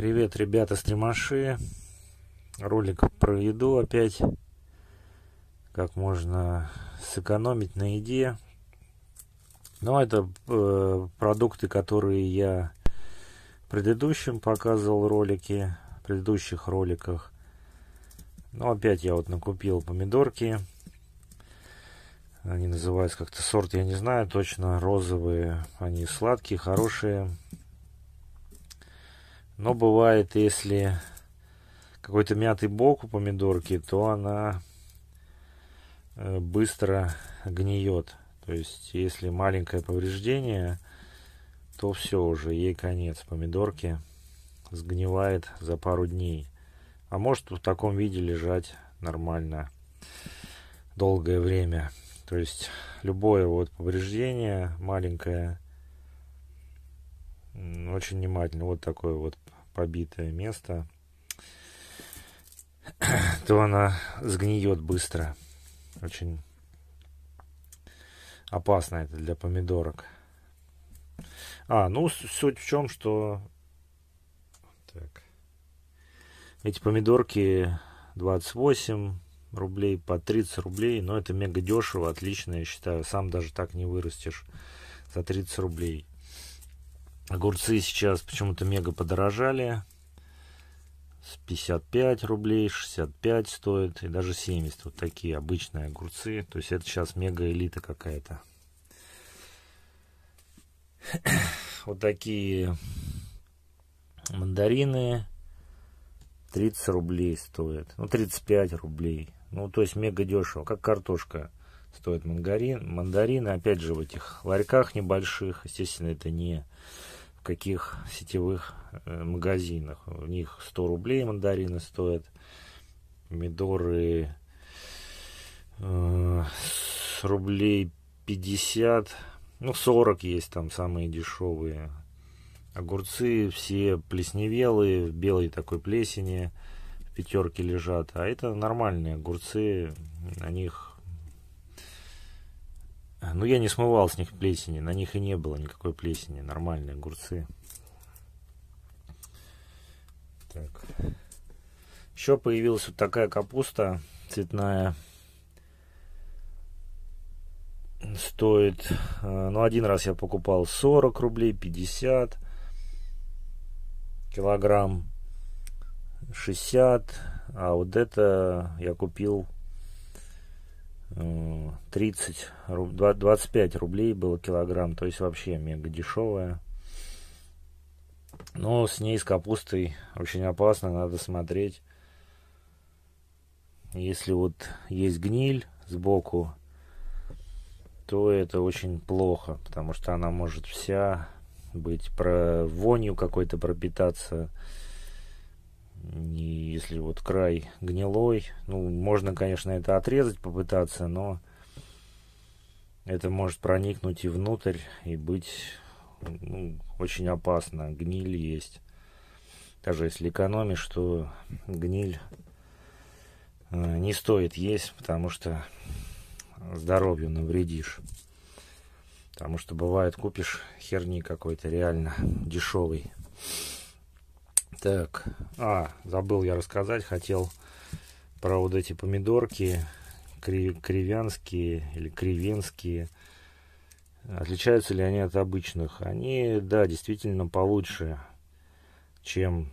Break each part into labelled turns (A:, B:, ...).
A: Привет, ребята, стримаши. Ролик про еду опять. Как можно сэкономить на еде. Но ну, это э, продукты, которые я в предыдущем показывал ролики, в предыдущих роликах. Но ну, опять я вот накупил помидорки. Они называются как-то сорт, я не знаю точно, розовые. Они сладкие, хорошие. Но бывает, если какой-то мятый бок у помидорки, то она э, быстро гниет. То есть, если маленькое повреждение, то все уже, ей конец помидорки сгнивает за пару дней. А может в таком виде лежать нормально долгое время. То есть любое вот повреждение маленькое очень внимательно. Вот такое вот побитое место. То она сгниет быстро. Очень опасно это для помидорок. А, ну суть в чем, что так. эти помидорки 28 рублей по 30 рублей, но это мега дешево, отлично, я считаю. Сам даже так не вырастешь за 30 рублей. Огурцы сейчас почему-то мега подорожали. С 55 рублей, 65 стоит и даже 70. Вот такие обычные огурцы. То есть это сейчас мега элита какая-то. Вот такие мандарины 30 рублей стоят. Ну, 35 рублей. Ну, то есть мега дешево, как картошка стоит мандарин. Мандарины, опять же, в этих ларьках небольших. Естественно, это не в каких сетевых э, магазинах. У них 100 рублей мандарины стоят, помидоры э, с рублей 50, ну 40 есть там самые дешевые. Огурцы все плесневелые, в белой такой плесени, в пятерке лежат. А это нормальные огурцы, на них ну, я не смывал с них плесени. На них и не было никакой плесени. Нормальные огурцы. Так. Еще появилась вот такая капуста цветная. Стоит, э, ну, один раз я покупал 40 рублей, 50 килограмм, 60, а вот это я купил 30, э, 25 рублей было килограмм, то есть вообще мега дешевая. Но с ней, с капустой, очень опасно, надо смотреть. Если вот есть гниль сбоку, то это очень плохо, потому что она может вся быть про вонью какой-то пропитаться. И если вот край гнилой, ну, можно, конечно, это отрезать, попытаться, но это может проникнуть и внутрь, и быть ну, очень опасно. Гниль есть. Даже если экономишь, то гниль э, не стоит есть, потому что здоровью навредишь. Потому что бывает, купишь херни какой-то реально дешевый. Так, а, забыл я рассказать, хотел про вот эти помидорки кривянские или кривенские. Отличаются ли они от обычных? Они, да, действительно получше, чем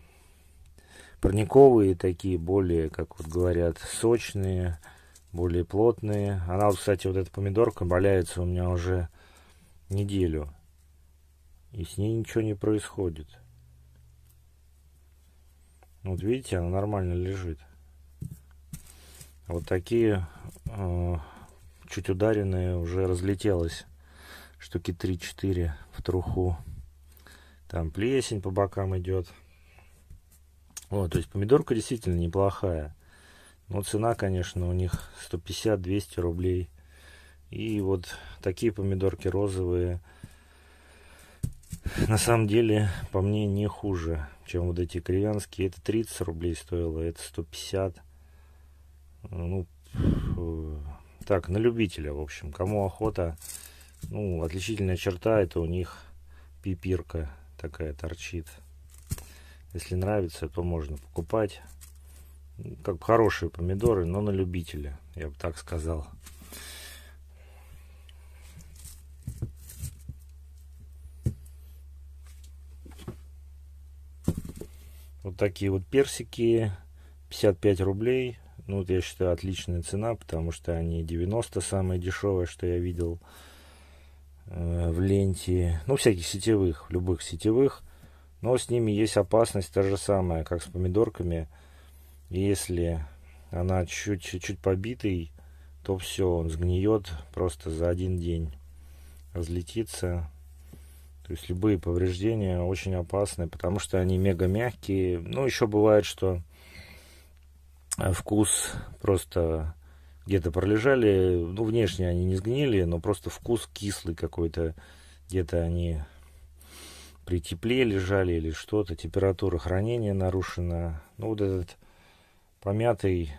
A: парниковые такие, более, как вот говорят, сочные, более плотные. Она, вот, кстати, вот эта помидорка валяется у меня уже неделю. И с ней ничего не происходит. Вот видите, она нормально лежит. Вот такие э, чуть ударенные уже разлетелось штуки 3-4 в труху. Там плесень по бокам идет. Вот, то есть помидорка действительно неплохая. Но цена, конечно, у них 150-200 рублей. И вот такие помидорки розовые, на самом деле, по мне, не хуже чем вот эти кривянские. Это 30 рублей стоило, это 150. Ну, так, на любителя, в общем. Кому охота, ну, отличительная черта, это у них пипирка такая торчит. Если нравится, то можно покупать. Как хорошие помидоры, но на любителя, я бы так сказал. такие вот персики, 55 рублей. Ну, вот я считаю, отличная цена, потому что они 90 самые дешевые, что я видел э, в ленте. Ну, всяких сетевых, любых сетевых. Но с ними есть опасность та же самая, как с помидорками. Если она чуть-чуть побитый, то все, он сгниет просто за один день. Разлетится, то есть любые повреждения очень опасны, потому что они мега мягкие. Ну, еще бывает, что э, вкус просто где-то пролежали. Ну, внешне они не сгнили, но просто вкус кислый какой-то. Где-то они при тепле лежали или что-то. Температура хранения нарушена. Ну, вот этот помятый,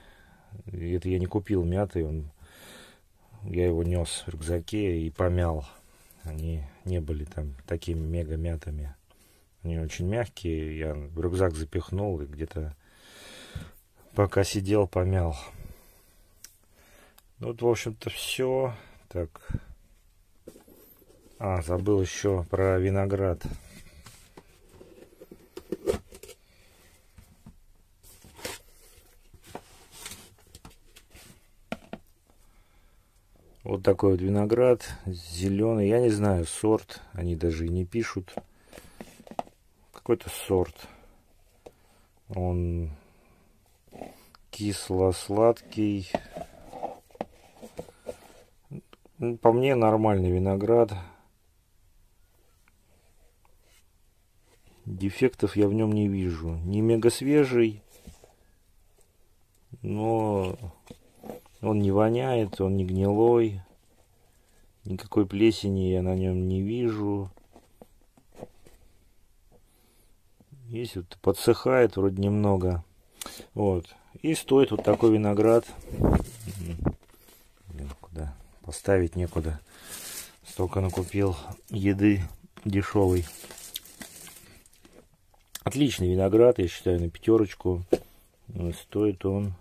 A: это я не купил мятый, он, я его нес в рюкзаке и помял. Они не были там такими мега мятами Они очень мягкие. Я в рюкзак запихнул и где-то пока сидел, помял. Ну, вот, в общем-то, все. Так. А, забыл еще про виноград. такой вот виноград, зеленый, я не знаю, сорт, они даже и не пишут. Какой-то сорт. Он кисло-сладкий. Ну, по мне нормальный виноград. Дефектов я в нем не вижу. Не мега свежий, но он не воняет, он не гнилой. Никакой плесени я на нем не вижу. Здесь вот подсыхает вроде немного. Вот. И стоит вот такой виноград. Блин, куда? Поставить некуда. Столько накупил еды дешевый. Отличный виноград, я считаю, на пятерочку. Стоит он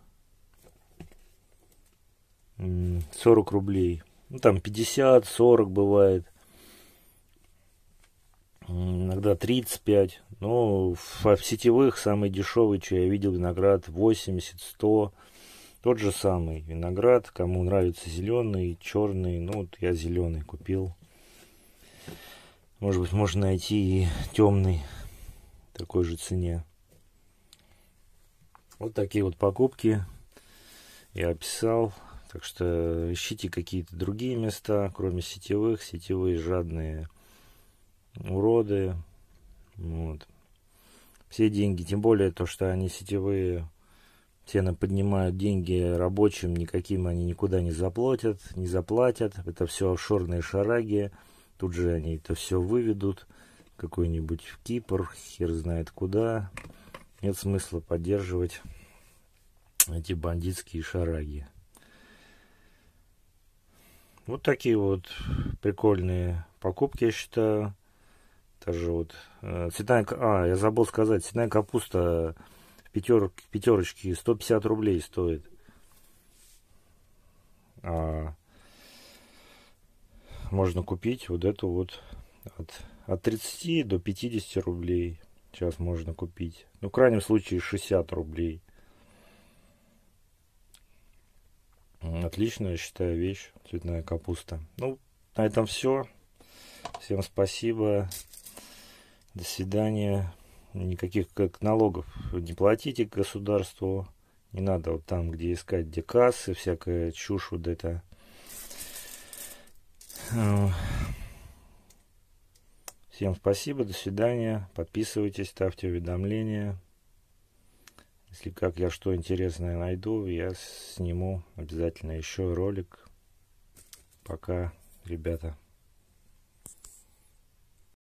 A: 40 рублей. Ну, там 50, 40 бывает. Иногда 35. Ну, в, а в сетевых самый дешевый, что я видел, виноград 80, 100. Тот же самый виноград. Кому нравится зеленый, черный. Ну, вот я зеленый купил. Может быть, можно найти и темный такой же цене. Вот такие вот покупки я описал. Так что ищите какие-то другие места, кроме сетевых. Сетевые жадные уроды. Вот. Все деньги, тем более то, что они сетевые, те поднимают деньги рабочим, никаким они никуда не заплатят, не заплатят. Это все офшорные шараги. Тут же они это все выведут. Какой-нибудь в Кипр, хер знает куда. Нет смысла поддерживать эти бандитские шараги. Вот такие вот прикольные покупки, я считаю. Даже вот э, цветная... А, я забыл сказать, цветная капуста в пятер... пятерочке 150 рублей стоит. А можно купить вот эту вот от, от 30 до 50 рублей. Сейчас можно купить. Ну, в крайнем случае 60 рублей. Отличная, я считаю, вещь. Цветная капуста. Ну, на этом все. Всем спасибо. До свидания. Никаких как налогов не платите государству. Не надо вот там, где искать, где кассы, всякая чушь вот это. Всем спасибо, до свидания. Подписывайтесь, ставьте уведомления. Если как я что интересное найду, я сниму обязательно еще ролик. Пока, ребята.